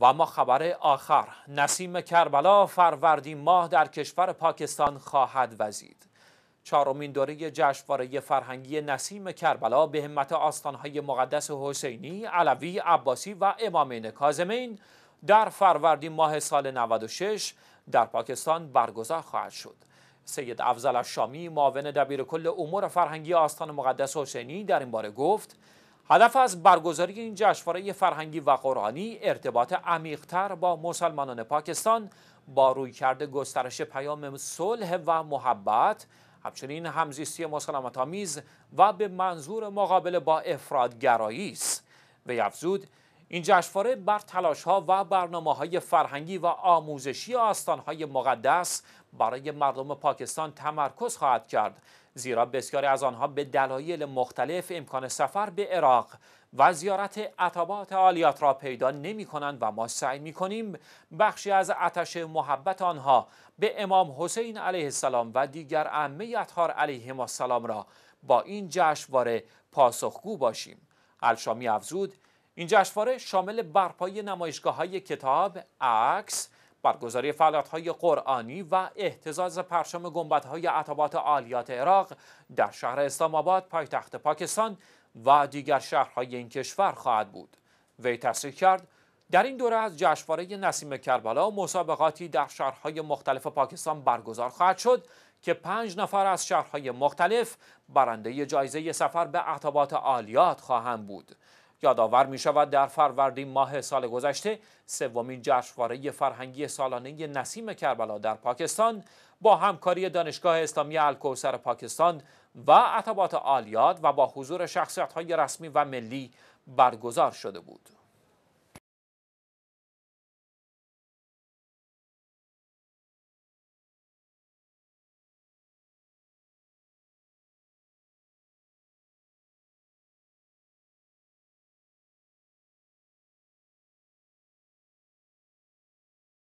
و ما خبر آخر نسیم کربلا فروردین ماه در کشور پاکستان خواهد وزید چهارمین دوره جشنواره فرهنگی نسیم کربلا به همت آستانهای مقدس حسینی، علوی، عباسی و امامین کازمین در فروردین ماه سال 96 در پاکستان برگزار خواهد شد. سید افضل شامی، معاون کل امور فرهنگی آستان مقدس حسینی در این باره گفت هدف از برگزاری این جشنواره فرهنگی و قرآنی ارتباط عمیقتر با مسلمانان پاکستان با رویکرد گسترش پیام صلح و محبت همچنین همزیستی مسلمت آمیز و به منظور مقابله با افرادگرایی است وی افزود این جشنواره بر تلاش ها و برنامه های فرهنگی و آموزشی آستان های مقدس برای مردم پاکستان تمرکز خواهد کرد زیرا بسیاری از آنها به دلایل مختلف امکان سفر به عراق و زیارت عطبات عالیات را پیدا نمی کنند و ما سعی می کنیم بخشی از آتش محبت آنها به امام حسین علیه السلام و دیگر امه اطهار علیهم السلام را با این جشنواره پاسخگو باشیم الشامی افزود این جشنواره شامل برپایی نمایشگاه های کتاب، عکس، برگزاری فعالیت های قرآنی و احتزاز پرچم گنبت های عطبات عالیات عراق در شهر اسلام آباد پایتخت پاکستان و دیگر شهرهای این کشور خواهد بود وی تصریح کرد در این دوره از جشنواره نسیم کربلا مسابقاتی در شهرهای مختلف پاکستان برگزار خواهد شد که پنج نفر از شهرهای مختلف برنده جایزه سفر به عطبات آلیات خواهند بود یادآور می شود در فروردین ماه سال گذشته سومین جشنواره فرهنگی سالانه نسیم کربلا در پاکستان با همکاری دانشگاه اسلامی الکوسر پاکستان و عطبات آلیاد و با حضور شخصیت های رسمی و ملی برگزار شده بود.